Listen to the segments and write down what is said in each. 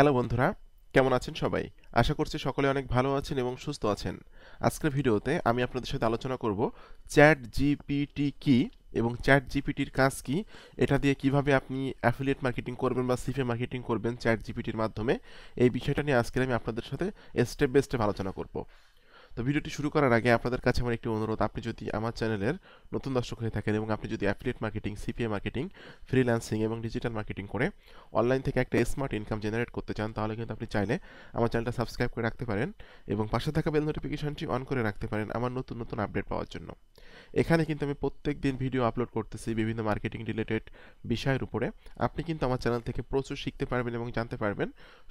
hello বন্ধুরা কেমন আছেন সবাই আশা করছি সকলে অনেক ভালো আছেন এবং সুস্থ আছেন আজকের ভিডিওতে আমি আপনাদের সাথে আলোচনা করব চ্যাট জিপিটি কি এবং চ্যাট জিপিটির কাজ কি এটা দিয়ে কিভাবে আপনি অ্যাফিলিয়েট মার্কেটিং করবেন বা সিফে মার্কেটিং করবেন চ্যাট জিপিটির মাধ্যমে এই বিষয়টা নিয়ে আজকে আমি আপনাদের সাথে স্টেপ বাই স্টেপ আলোচনা করব তো ভিডিওটি শুরু করার আগে আপনাদের কাছে আমার একটি অনুরোধ আপনি যদি আমার চ্যানেলের নতুন দর্শক হয়ে থাকেন এবং আপনি যদি affiliate marketing CPA marketing freelancing এবং ডিজিটাল মার্কেটিং করে অনলাইন থেকে একটা স্মার্ট ইনকাম জেনারেট করতে চান তাহলে কিন্তু আপনি চাইলে আমার চ্যানেলটা সাবস্ক্রাইব করে রাখতে পারেন এবং পাশে থাকা বেল নোটিফিকেশনটি অন করে রাখতে পারেন আমার নতুন নতুন আপডেট পাওয়ার জন্য এখানে কিন্তু আমি প্রত্যেক দিন ভিডিও আপলোড করতেছি বিভিন্ন মার্কেটিং রিলেটেড বিষয়ের উপরে আপনি কিন্তু আমার চ্যানেল থেকে প্রচুর শিখতে পারবেন এবং জানতে পারবেন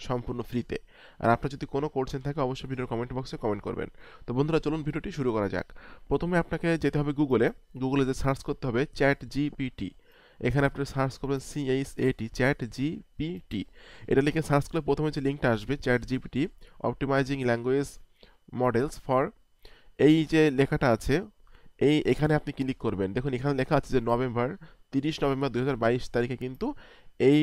সম্পূর্ণ ফ্রিতে আর আপনার যদি কোনো কোর্সেন থাকে অবশ্যই ভিডিওর কমেন্ট বক্সে কমেন্ট করবেন তো বন্ধুরা চলুন ভিডিওটি শুরু করা যাক প্রথমে আপনাকে যেতে হবে গুগলে গুগলে যে সার্চ করতে হবে চ্যাট জিপিটি এখানে আপনি সার্চ করবেন সিএইচ এটি চ্যাট জিপিটি এটা লিখে সার্চ করলে প্রথমে যে লিঙ্কটা আসবে ChatGPT optimizing language models for এই যে লেখাটা আছে এই এখানে আপনি ক্লিক করবেন দেখুন এখানে লেখা আছে যে নভেম্বর তিরিশ নভেম্বর দু তারিখে কিন্তু এই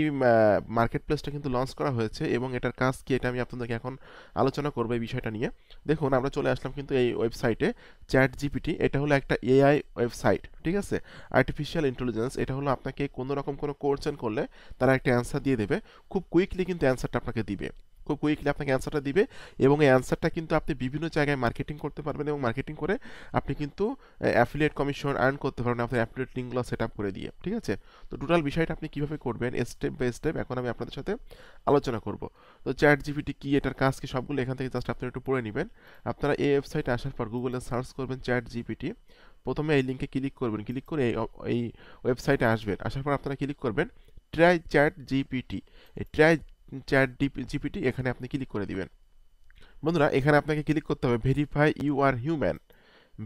মার্কেট প্লেসটা কিন্তু লঞ্চ করা হয়েছে এবং এটার কাজ কি এটা আমি আপনাদেরকে এখন আলোচনা করবো এই বিষয়টা নিয়ে দেখুন আমরা চলে আসলাম কিন্তু এই ওয়েবসাইটে চ্যাট জিপিটি এটা হলো একটা এআই ওয়েবসাইট ঠিক আছে আর্টিফিশিয়াল ইন্টেলিজেন্স এটা হলো আপনাকে কোনো রকম কোনো কোর্চেন করলে তারা একটা অ্যান্সার দিয়ে দেবে খুব কুইকলি কিন্তু অ্যান্সারটা আপনাকে দিবে খুব কুইকলি আপনাকে অ্যান্সারটা দিবে এবং এই অ্যান্সারটা কিন্তু আপনি বিভিন্ন জায়গায় মার্কেটিং করতে পারবেন এবং মার্কেটিং করে আপনি কিন্তু অ্যাফিলিয়েট কমিশন আর্ন করতে পারবেন আপনার অ্যাফিলিয়েট লিঙ্কগুলো সেট আপ করে দিয়ে ঠিক আছে তো টোটাল বিষয়টা আপনি কীভাবে করবেন স্টেপ বাই স্টেপ এখন আমি আপনাদের সাথে আলোচনা করব তো চ্যাট জিপিটি কী এটার কাজ কি সবগুলো এখান থেকে জাস্ট আপনি একটু পড়ে নেবেন আপনারা এই ওয়েবসাইটে আসার পর গুগলে সার্চ করবেন চ্যাট জিপিটি প্রথমে এই লিঙ্কে ক্লিক করবেন ক্লিক করে এই ওয়েবসাইটে আসবেন আসার পর আপনারা ক্লিক করবেন ট্রাই চ্যাট জিপিটি এই ট্রাই চ্যাট জিপিটি এখানে আপনি ক্লিক করে দিবেন বন্ধুরা এখানে আপনাকে ক্লিক করতে হবে verify you are human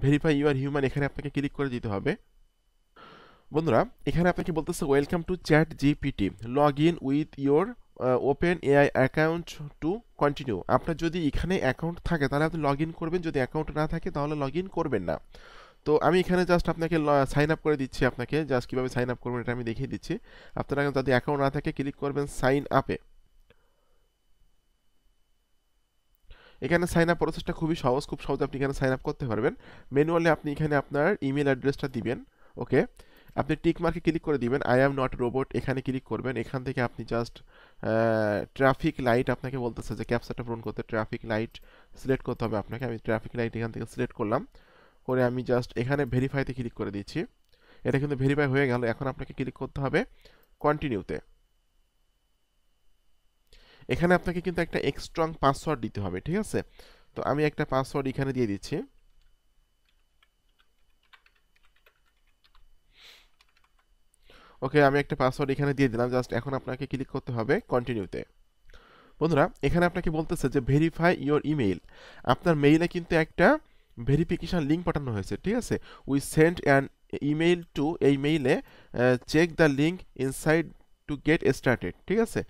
verify you are human এখানে আপনাকে ক্লিক করে দিতে হবে বন্ধুরা এখানে আপনাকে বলতেছে welcome to ChatGPT log in with your OpenAI account to continue আপনার যদি এখানে অ্যাকাউন্ট থাকে তাহলে আপনি লগ ইন করবেন যদি অ্যাকাউন্ট না থাকে তাহলে লগ ইন করবেন না তো আমি এখানে জাস্ট আপনাকে সাইন আপ করে দিচ্ছি আপনাকে জাস্ট কীভাবে সাইন আপ করবেন এটা আমি দেখিয়ে দিচ্ছি আপনারা যদি অ্যাকাউন্ট না থাকে ক্লিক করবেন সাইন আপে এখানে সাইন আপ প্রসেসটা খুবই সহজ খুব সহজ আপনি এখানে সাইন আপ করতে পারবেন ম্যানুয়ালি আপনি এখানে আপনার ইমেল অ্যাড্রেসটা দিবেন ওকে আপনি টিক মার্কে ক্লিক করে দিবেন আই অ্যাম নট রোবট এখানে ক্লিক করবেন এখান থেকে আপনি জাস্ট ট্রাফিক লাইট আপনাকে বলতেছে যে ক্যাপচারটা পূরণ করতে ট্রাফিক লাইট সিলেক্ট করতে হবে আপনাকে আমি ট্রাফিক লাইট এখান থেকে সিলেক্ট করলাম করে আমি জাস্ট এখানে ভেরিফাইতে ক্লিক করে দিচ্ছি এটা কিন্তু ভেরিফাই হয়ে গেল এখন আপনাকে ক্লিক করতে হবে কন্টিনিউতে এখানে আপনাকে কিন্তু একটা এক্সট্রং পাসওয়ার্ড দিতে হবে ঠিক আছে তো আমি একটা পাসওয়ার্ড এখানে দিয়ে দিচ্ছি ওকে আমি একটা পাসওয়ার্ড এখানে দিয়ে দিলাম জাস্ট এখন আপনাকে ক্লিক করতে হবে কন্টিনিউতে বন্ধুরা এখানে আপনাকে বলতেছে যে ভেরিফাই ইওর ইমেইল আপনার মেইলে কিন্তু একটা ভেরিফিকেশান লিঙ্ক পাঠানো হয়েছে ঠিক আছে we send an email to এই মেইলে check the link inside to get started ঠিক আছে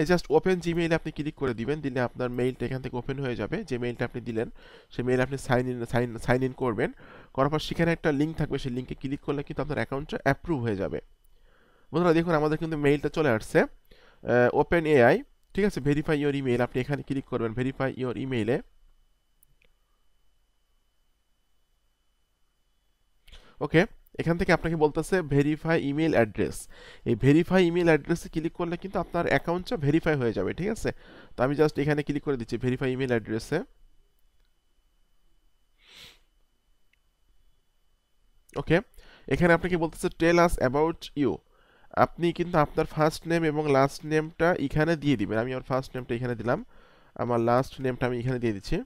এই জাস্ট ওপেন জিমেইলে আপনি ক্লিক করে দিবেন দিলে আপনার মেইলটা এখান থেকে ওপেন হয়ে যাবে যে মেইলটা আপনি দিলেন সেই মেইল আপনি sign in sign sign in করবেন করার পর সেখানে একটা লিঙ্ক থাকবে সেই লিঙ্কে ক্লিক করলে কিন্তু আপনার অ্যাকাউন্টটা অ্যাপ্রুভ হয়ে যাবে বন্ধুরা দেখুন আমাদের কিন্তু মেইলটা চলে আসছে ওপেন এআই ঠিক আছে ভেরিফাই ইয়োর ইমেইল আপনি এখানে ক্লিক করবেন ভেরিফাই ইয়োর ইমেইলে ওকে এখান থেকে আপনাকে বলতেছে ভেরিফাই ইমেল অ্যাড্রেস এই ভেরিফাই ইমেল অ্যাড্রেসে ক্লিক করলে কিন্তু আপনার অ্যাকাউন্টটা ভেরিফাই হয়ে যাবে ঠিক আছে তো আমি জাস্ট এখানে ক্লিক করে দিচ্ছি ভেরিফাই ইমেল অ্যাড্রেসে ওকে এখানে আপনাকে বলতেছে টেল আস অ্যাবাউট ইউ আপনি কিন্তু আপনার ফার্স্ট নেম এবং লাস্ট নেমটা এখানে দিয়ে দিবেন আমি আমার ফার্স্ট নেমটা এখানে দিলাম আমার লাস্ট নেমটা আমি এখানে দিয়ে দিচ্ছি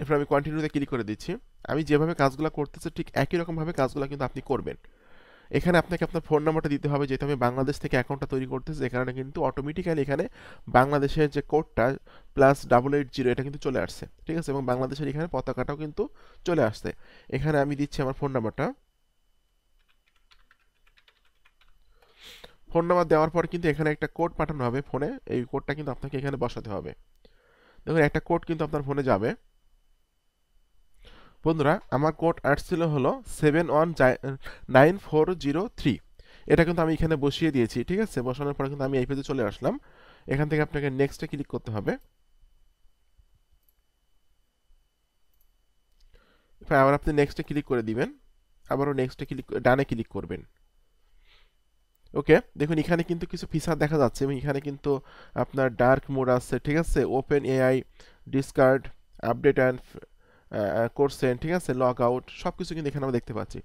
এরপর আমি কন্টিনিউতে ক্লিক করে দিচ্ছি আমি যেভাবে কাজগুলো করতেছি ঠিক একই রকমভাবে কাজগুলো কিন্তু আপনি করবেন এখানে আপনাকে আপনার ফোন নাম্বারটা দিতে হবে যেহেতু আমি বাংলাদেশ থেকে অ্যাকাউন্টটা তৈরি করতেছি এ কারণে কিন্তু অটোমেটিক্যালি এখানে বাংলাদেশের যে কোডটা প্লাস ডাবল এইট জিরো এটা কিন্তু চলে আসছে ঠিক আছে এবং বাংলাদেশের এখানে পতাকাটাও কিন্তু চলে আসছে এখানে আমি দিচ্ছি আমার ফোন নাম্বারটা ফোন নাম্বার দেওয়ার পর কিন্তু এখানে একটা কোড পাঠানো হবে ফোনে এই কোডটা কিন্তু আপনাকে এখানে বসাতে হবে দেখুন একটা কোড কিন্তু আপনার ফোনে যাবে বন্ধুরা আমার কোড আসছিল হলো seven one nine four zero three এটা কিন্তু আমি এখানে বসিয়ে দিয়েছি ঠিক আছে বসানোর পরে কিন্তু আমি এই পেজে চলে আসলাম এখান থেকে আপনাকে নেক্সটে ক্লিক করতে হবে আবার আপনি নেক্সটে ক্লিক করে দিবেন আবারও নেক্সটে ক্লিক ডানে ক্লিক করবেন ওকে দেখুন এখানে কিন্তু কিছু ফিচার দেখা যাচ্ছে এবং এখানে কিন্তু আপনার ডার্ক মোড আছে ঠিক আছে OpenAI Discord update and করছেন ঠিক আছে লগ আউট সব কিছু কিন্তু এখানে আমরা দেখতে পাচ্ছি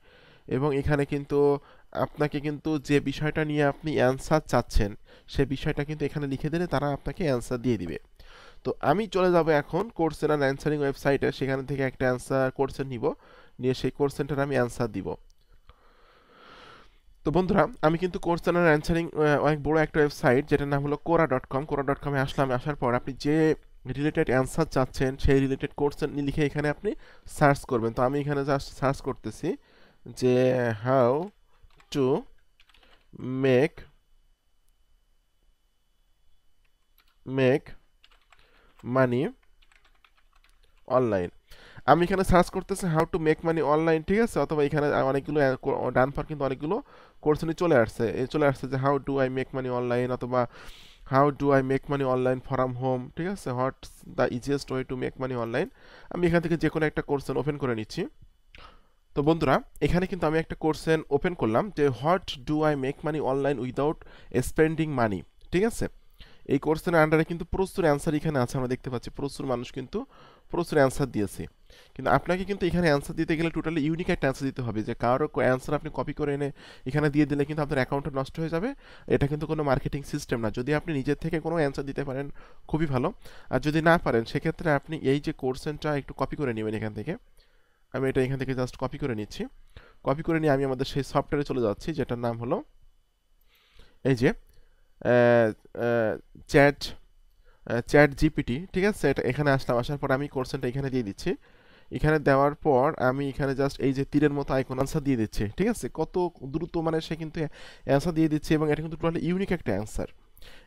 এবং এখানে কিন্তু আপনাকে কিন্তু যে বিষয়টা নিয়ে আপনি অ্যান্সার চাচ্ছেন সে বিষয়টা কিন্তু এখানে লিখে দিলে তারা আপনাকে অ্যান্সার দিয়ে দিবে তো আমি চলে যাব এখন কোর্সেন অ্যান্ড অ্যান্সারিং ওয়েবসাইটে সেখান থেকে একটা অ্যান্সার কোর্সেন নিব নিয়ে সেই কোর্সেনটার আমি অ্যান্সার দিব তো বন্ধুরা আমি কিন্তু কোর্স চ্যানেল অ্যান্সারিং অনেক বড় একটা ওয়েবসাইট যেটার নাম হলো কোরা ডট কম কোরা ডট কমে আসলাম আসার পর আপনি যে রিলেটেড অ্যান্সার চাচ্ছেন সেই রিলেটেড কোর্সের লিখে এখানে আপনি সার্চ করবেন তো আমি এখানে জাস্ট সার্চ করতেছি যে how to make make money online আমি এখানে সার্চ করতেছি how to make money online ঠিক আছে অথবা এখানে অনেকগুলো ডান ফার কিন্তু অনেকগুলো কোর্স নিয়ে চলে আসছে চলে আসছে যে how to I make money online অথবা how do I make money online from home ঠিক আছে what the easiest way to make money online আমি এখান থেকে যে কোনো একটা কোর্সেন ওপেন করে নিচ্ছি তো বন্ধুরা এখানে কিন্তু আমি একটা কোর্সেন ওপেন করলাম যে what do I make money online without spending money ঠিক আছে এই কোর্সের আন্ডারে কিন্তু প্রচুর অ্যান্সার এখানে আছে আমরা দেখতে পাচ্ছি প্রচুর মানুষ কিন্তু প্রচুর অ্যান্সার দিয়েছে কিন্তু আপনাকে কিন্তু এখানে অ্যান্সার দিতে গেলে টোটালি ইউনিক একটা অ্যান্সার দিতে হবে যে কারো অ্যান্সার আপনি কপি করে এনে এখানে দিয়ে দিলে কিন্তু আপনার অ্যাকাউন্টটা নষ্ট হয়ে যাবে এটা কিন্তু কোনো মার্কেটিং সিস্টেম না যদি আপনি নিজের থেকে কোনো অ্যান্সার দিতে পারেন খুবই ভালো আর যদি না পারেন সেক্ষেত্রে আপনি এই যে কোর্সেনটা একটু কপি করে নেবেন এখান থেকে আমি এটা এখান থেকে জাস্ট কপি করে নিচ্ছি কপি করে নিয়ে আমি আমাদের সেই সফটওয়্যারে চলে যাচ্ছি যেটার নাম হলো এই যে চ্যাট চ্যাট জিপিটি ঠিক আছে এখানে আসলাম আসার পর আমি কোর্সেনটা এখানে দিয়ে দিচ্ছি এখানে দেওয়ার পর আমি এখানে জাস্ট এই যে তীরের মতো আইকন অ্যান্সার দিয়ে দিচ্ছে ঠিক আছে কত দ্রুত মানে সে কিন্তু অ্যান্সার দিয়ে দিচ্ছে এবং এটা কিন্তু টোটালি ইউনিক একটা অ্যান্সার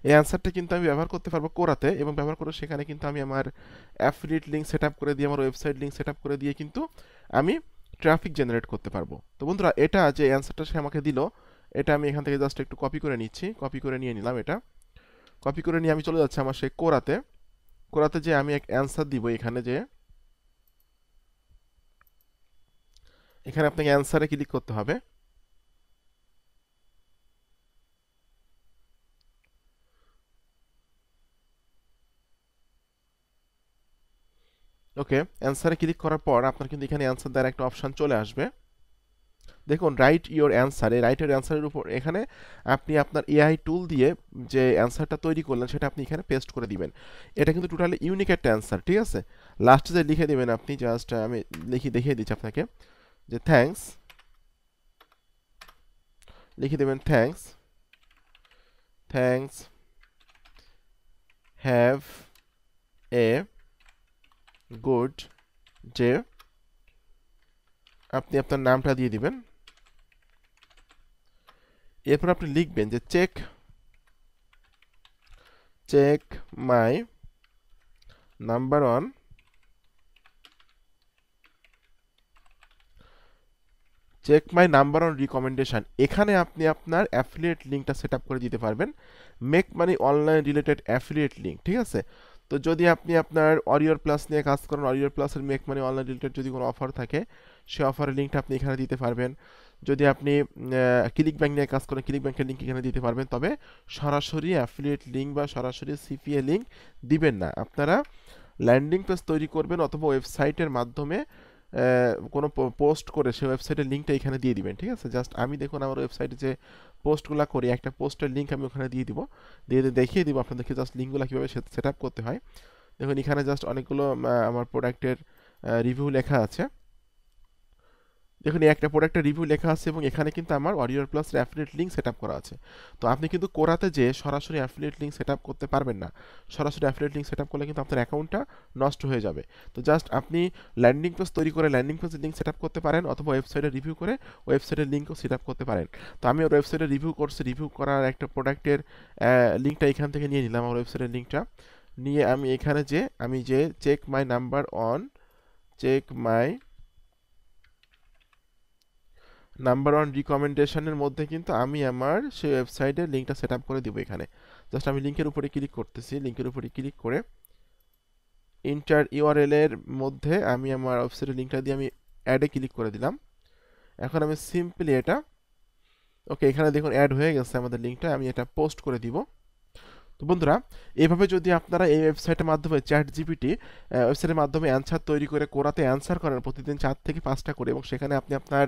এই অ্যান্সারটা কিন্তু আমি ব্যবহার করতে পারবো কোরাতে এবং ব্যবহার করে সেখানে কিন্তু আমি আমার অ্যাফিলিয়েট লিঙ্ক সেট করে দিয়ে আমার ওয়েবসাইট লিঙ্ক সেট করে দিয়ে কিন্তু আমি ট্রাফিক জেনারেট করতে পারবো তো বন্ধুরা এটা যে অ্যান্সারটা সে আমাকে দিল এটা আমি এখান থেকে জাস্ট একটু কপি করে নিচ্ছি কপি করে নিয়ে নিলাম এটা কপি করে নিয়ে আমি চলে যাচ্ছি আমার সেই কোরাতে কোরাতে যে আমি এক অ্যান্সার দিব এখানে যে এখানে আপনাকে অ্যান্সারে ক্লিক করতে হবে ওকে অ্যান্সারে ক্লিক করার পর আপনার কিন্তু এখানে অ্যান্সার দেওয়ার একটা অপশান চলে আসবে দেখুন রাইট ইউর অ্যান্সার এই রাইটের অ্যান্সারের উপর এখানে আপনি আপনার এআই টুল দিয়ে যে অ্যান্সারটা তৈরি করলেন সেটা আপনি এখানে পেস্ট করে দিবেন এটা কিন্তু টোটালি ইউনিক একটা অ্যান্সার ঠিক আছে লাস্টে যে লিখে দেবেন আপনি জাস্ট আমি লিখি দেখিয়ে দিচ্ছি আপনাকে যে থ্যাংকস লিখে দেবেন thanks thanks have a good day আপনি আপনার নামটা দিয়ে দিবেন এরপর আপনি লিখবেন যে check check my number one check my number on recommendation এখানে আপনি আপনার অ্যাফিলিয়েট লিঙ্কটা সেট করে দিতে পারবেন make money online related affiliate link ঠিক আছে তো যদি আপনি আপনার অরিওর প্লাস নিয়ে কাজ করেন অরিওর প্লাসের মেক মানি অনলাইন রিলেটেড যদি কোনো অফার থাকে সে অফারের লিঙ্কটা আপনি এখানে দিতে পারবেন যদি আপনি ক্লিক ব্যাংক নিয়ে কাজ করেন ক্লিক ব্যাংকের লিঙ্ক এখানে দিতে পারবেন তবে সরাসরি অ্যাফিলিয়েট লিঙ্ক বা সরাসরি সিপিএ লিঙ্ক দিবেন না আপনারা ল্যান্ডিং পেজ তৈরি করবেন অথবা ওয়েবসাইটের মাধ্যমে কোনো পোস্ট করে সেই ওয়েবসাইটের লিঙ্কটা এখানে দিয়ে দিবেন ঠিক আছে জাস্ট আমি দেখুন আমার ওয়েবসাইটে যে পোস্টগুলো করি একটা পোস্টের লিঙ্ক আমি ওখানে দিয়ে দিব দিয়ে দেখিয়ে দিব আপনাদেরকে জাস্ট লিঙ্কগুলো কীভাবে সেট আপ করতে হয় দেখুন এখানে জাস্ট অনেকগুলো আমার প্রোডাক্টের রিভিউ লেখা আছে দেখুন এই একটা প্রোডাক্টের রিভিউ লেখা আছে এবং এখানে কিন্তু আমার অডিওর প্লাস অ্যাফিলিয়েট লিঙ্ক সেট করা আছে তো আপনি কিন্তু কোরাতে যে সরাসরি অ্যাফিলিয়েট লিঙ্ক সেট করতে পারবেন না সরাসরি অ্যাফিলিয়েট লিঙ্ক সেট করলে কিন্তু আপনার অ্যাকাউন্টটা নষ্ট হয়ে যাবে তো জাস্ট আপনি ল্যান্ডিং পেজ তৈরি করে ল্যান্ডিং পেজের লিঙ্ক সেট করতে পারেন অথবা ওয়েবসাইটে রিভিউ করে ওয়েবসাইটের লিঙ্কও সেট করতে পারেন তো আমি ওর ওয়েবসাইটে রিভিউ করছি রিভিউ করার একটা প্রোডাক্টের লিঙ্কটা এখান থেকে নিয়ে নিলাম আমার ওয়েবসাইটের লিঙ্কটা নিয়ে আমি এখানে যে আমি যে check my number on check my number one রিকমেন্ডেশনের মধ্যে কিন্তু আমি আমার সেই ওয়েবসাইটের লিঙ্কটা সেট করে দেবো এখানে জাস্ট আমি লিঙ্কের উপরে ক্লিক করতেছি লিঙ্কের উপরে ক্লিক করে ইন্টার ইউআরএলের মধ্যে আমি আমার ওয়েবসাইটের লিঙ্কটা দিয়ে আমি অ্যাডে ক্লিক করে দিলাম এখন আমি সিম্পলি এটা ওকে এখানে দেখুন অ্যাড হয়ে গেছে আমাদের লিঙ্কটা আমি এটা পোস্ট করে দিব তো বন্ধুরা এভাবে যদি আপনারা এই ওয়েবসাইটের মাধ্যমে চ্যাট জিপিটি ওয়েবসাইটের মাধ্যমে অ্যান্সার তৈরি করে কোরাতে অ্যান্সার করেন প্রতিদিন চার থেকে পাঁচটা করে এবং সেখানে আপনি আপনার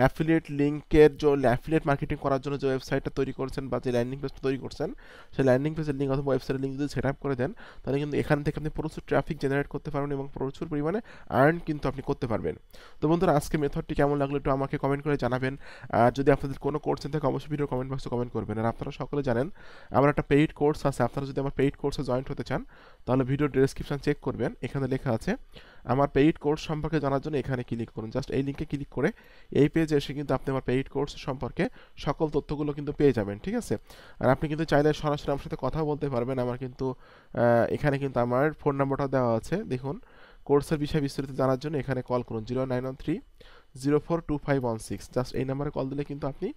অ্যাফিলিয়েট লিঙ্কের যে অ্যাফিলিয়েট মার্কেটিং করার জন্য যে ওয়েবসাইটটা তৈরি করছেন বা যে ল্যান্ডিং পেজটা তৈরি করছেন সেই ল্যান্ডিং পেজের লিঙ্ক অথবা ওয়েবসাইটের লিঙ্ক যদি সেট আপ করে দেন তাহলে কিন্তু এখান থেকে আপনি প্রচুর ট্রাফিক জেনারেট করতে পারবেন এবং প্রচুর পরিমাণে আর্ন কিন্তু আপনি করতে পারবেন তো বন্ধুরা আজকে মেথডটি কেমন লাগলো একটু আমাকে কমেন্ট করে জানাবেন আর যদি আপনাদের কোনো কোর্স থাকে অবশ্যই ভিডিও কমেন্ট বক্সে কমেন্ট করবেন আর আপনারা সকলে জানেন আমার একটা পেইড কোর্স কোর্স আছে আপনারা যদি আমার পেইড কোর্সে জয়েন্ট হতে চান তাহলে ভিডিও ডিসক্রিপশান চেক করবেন এখানে লেখা আছে আমার পেইড কোর্স সম্পর্কে জানার জন্য এখানে ক্লিক করুন জাস্ট এই লিঙ্কে ক্লিক করে এই পেজে এসে কিন্তু আপনি আমার পেইড কোর্স সম্পর্কে সকল তথ্যগুলো কিন্তু পেয়ে যাবেন ঠিক আছে আর আপনি কিন্তু চাইলে সরাসরি আমার সাথে কথা বলতে পারবেন আমার কিন্তু এখানে কিন্তু আমার ফোন নাম্বারটা দেওয়া আছে দেখুন কোর্সের বিষয়ে বিস্তারিত জানার জন্য এখানে কল করুন zero nine one three zero four two five one six just এই নাম্বারে কল দিলে কিন্তু আপনি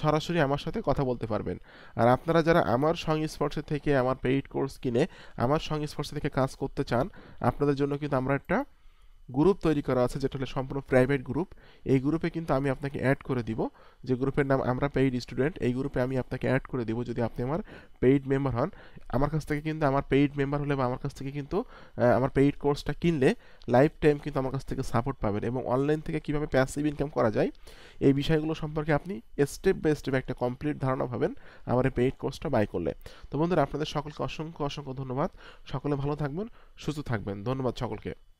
সরাসরি আমার সাথে কথা বলতে পারবেন আর আপনারা যারা আমার সংস্পর্শে থেকে আমার পেইড কোর্স কিনে আমার সংস্পর্শে থেকে কাজ করতে চান আপনাদের জন্য কিন্তু আমরা একটা গ্রুপ তৈরি করা আছে যেটা হলো সম্পূর্ণ প্রাইভেট গ্রুপ এই গ্রুপে কিন্তু আমি আপনাকে অ্যাড করে দিব যে গ্রুপের নাম আমরা পেইড স্টুডেন্ট এই গ্রুপে আমি আপনাকে অ্যাড করে দিব যদি আপনি আমার পেইড মেম্বার হন আমার কাছ থেকে কিন্তু আমার পেইড মেম্বার হলে বা আমার কাছ থেকে কিন্তু আমার পেইড কোর্সটা কিনলে লাইফ টাইম কিন্তু আমার কাছ থেকে সাপোর্ট পাবেন এবং অনলাইন থেকে কীভাবে প্যাসিভ ইনকাম করা যায় এই বিষয়গুলো সম্পর্কে আপনি স্টেপ বাই স্টেপ একটা কমপ্লিট ধারণা পাবেন আমার এই পেইড কোর্সটা বাই করলে তো বন্ধুরা আপনাদের সকলকে অসংখ্য অসংখ্য ধন্যবাদ সকলে ভালো থাকবেন সুস্থ থাকবেন ধন্যবাদ সকলকে